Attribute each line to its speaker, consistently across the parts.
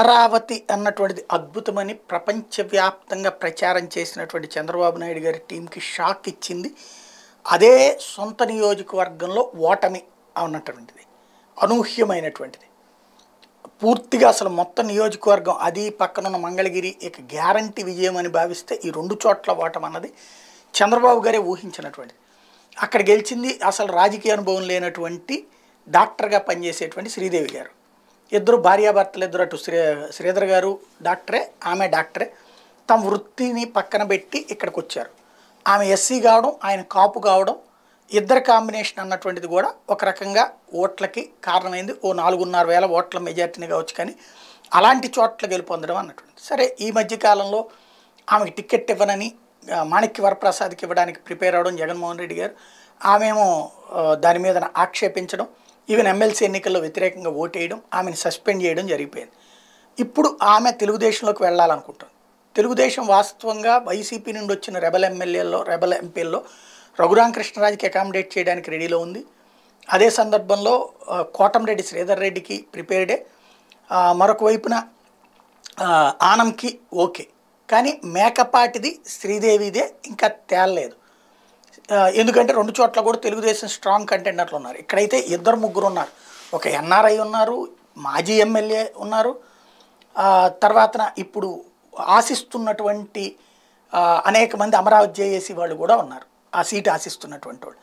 Speaker 1: అమరావతి అన్నటువంటిది అద్భుతమని ప్రపంచవ్యాప్తంగా ప్రచారం చేసినటువంటి చంద్రబాబు నాయుడు గారి టీంకి షాక్ ఇచ్చింది అదే సొంత నియోజకవర్గంలో ఓటమి అన్నటువంటిది అనూహ్యమైనటువంటిది పూర్తిగా అసలు మొత్తం నియోజకవర్గం అది పక్కనున్న మంగళగిరి ఇక గ్యారంటీ విజయం అని భావిస్తే ఈ రెండు చోట్ల ఓటం అన్నది చంద్రబాబు గారే ఊహించినటువంటిది అక్కడ గెలిచింది అసలు రాజకీయ అనుభవం లేనటువంటి డాక్టర్గా పనిచేసేటువంటి శ్రీదేవి గారు ఇద్దరు భార్యాభర్తలు ఇద్దరు అటు శ్రీ శ్రీధర్ గారు డాక్టరే ఆమె డాక్టరే తమ వృత్తిని పక్కన పెట్టి ఇక్కడికి వచ్చారు ఆమె ఎస్సీ కావడం ఆయన కాపు కావడం ఇద్దరు కాంబినేషన్ అన్నటువంటిది కూడా ఒక రకంగా ఓట్లకి కారణమైంది ఓ నాలుగున్నర వేల ఓట్ల మెజార్టీని కావచ్చు కానీ అలాంటి చోట్ల గెలుపొందడం అన్నటువంటి సరే ఈ మధ్యకాలంలో ఆమెకి టికెట్ ఇవ్వనని మాణిక్య వరప్రసాద్కి ఇవ్వడానికి ప్రిపేర్ అవ్వడం జగన్మోహన్ రెడ్డి గారు ఆమెమో దాని మీద ఆక్షేపించడం ఈవెన్ ఎమ్మెల్సీ ఎన్నికల్లో వ్యతిరేకంగా ఓటేయడం ఆమెను సస్పెండ్ చేయడం జరిగిపోయింది ఇప్పుడు ఆమె తెలుగుదేశంలోకి వెళ్ళాలనుకుంటుంది తెలుగుదేశం వాస్తవంగా వైసీపీ నుండి వచ్చిన రెబల్ ఎమ్మెల్యేల్లో రెబల్ ఎంపీల్లో కృష్ణరాజుకి అకామిడేట్ చేయడానికి రెడీలో ఉంది అదే సందర్భంలో కోటంరెడ్డి శ్రీధర్ రెడ్డికి ప్రిపేర్డే మరొక వైపున ఆనంకి ఓకే కానీ మేకపాటిది శ్రీదేవిదే ఇంకా తేలలేదు ఎందుకంటే రెండు చోట్ల కూడా తెలుగుదేశం స్ట్రాంగ్ కంటెండర్లు ఉన్నారు ఇక్కడైతే ఇద్దరు ముగ్గురు ఉన్నారు ఒక ఎన్ఆర్ఐ ఉన్నారు మాజీ ఎమ్మెల్యే ఉన్నారు తర్వాత ఇప్పుడు ఆశిస్తున్నటువంటి అనేక మంది అమరావతి జేఏసీ వాళ్ళు కూడా ఉన్నారు ఆ సీటు ఆశిస్తున్నటువంటి వాళ్ళు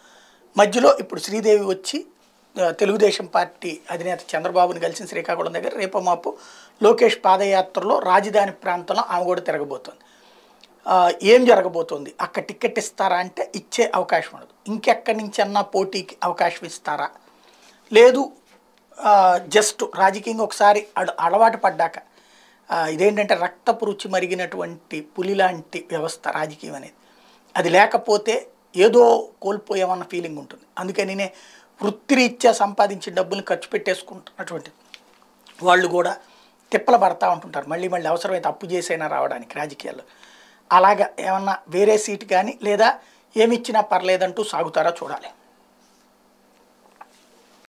Speaker 1: మధ్యలో ఇప్పుడు శ్రీదేవి వచ్చి తెలుగుదేశం పార్టీ అధినేత చంద్రబాబుని కలిసిన శ్రీకాకుళం దగ్గర రేపు మాపు లోకేష్ పాదయాత్రలో రాజధాని ప్రాంతంలో ఆమె కూడా తిరగబోతోంది ఏం జరగబోతోంది అక్కడ టికెట్ ఇస్తారా అంటే ఇచ్చే అవకాశం ఉండదు ఇంకెక్కడి నుంచి అన్నా పోటీకి అవకాశం ఇస్తారా లేదు జస్ట్ రాజకీయంగా ఒకసారి అలవాటు పడ్డాక ఇదేంటంటే రక్తపు రుచి మరిగినటువంటి పులి లాంటి వ్యవస్థ రాజకీయం అనేది అది లేకపోతే ఏదో కోల్పోయామన్న ఫీలింగ్ ఉంటుంది అందుకే నేనే వృత్తిరీత్యా సంపాదించి డబ్బులు ఖర్చు పెట్టేసుకుంటున్నటువంటి వాళ్ళు కూడా తిప్పలు పడతా ఉంటుంటారు మళ్ళీ మళ్ళీ అవసరమైతే అప్పు చేసైనా రావడానికి రాజకీయాల్లో అలాగ ఏమన్నా వేరే సీట్ కానీ లేదా ఏమిచ్చినా పర్లేదంటూ సాగుతారా చూడాలి